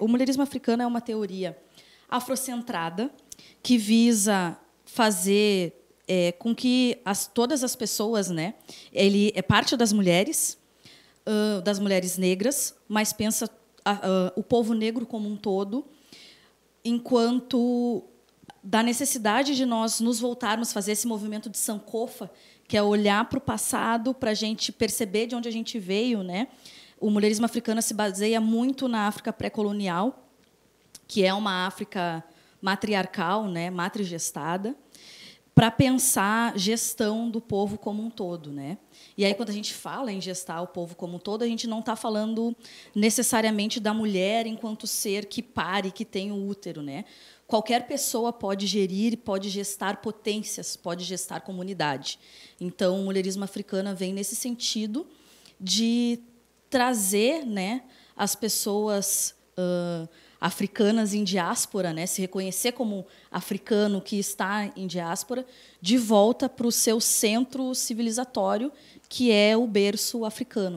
o mulherismo africano é uma teoria afrocentrada que visa fazer é, com que as, todas as pessoas, né, ele é parte das mulheres, uh, das mulheres negras, mas pensa a, o povo negro como um todo, enquanto da necessidade de nós nos voltarmos, fazer esse movimento de sankofa, que é olhar para o passado para a gente perceber de onde a gente veio, né? O mulherismo africano se baseia muito na África pré-colonial, que é uma África matriarcal, né, matrigestada, para pensar gestão do povo como um todo, né? E aí quando a gente fala em gestar o povo como um todo, a gente não está falando necessariamente da mulher enquanto ser que pare, que tem o útero, né? Qualquer pessoa pode gerir, pode gestar potências, pode gestar comunidade. Então, o mulherismo africano vem nesse sentido de trazer né, as pessoas uh, africanas em diáspora, né, se reconhecer como africano que está em diáspora, de volta para o seu centro civilizatório, que é o berço africano.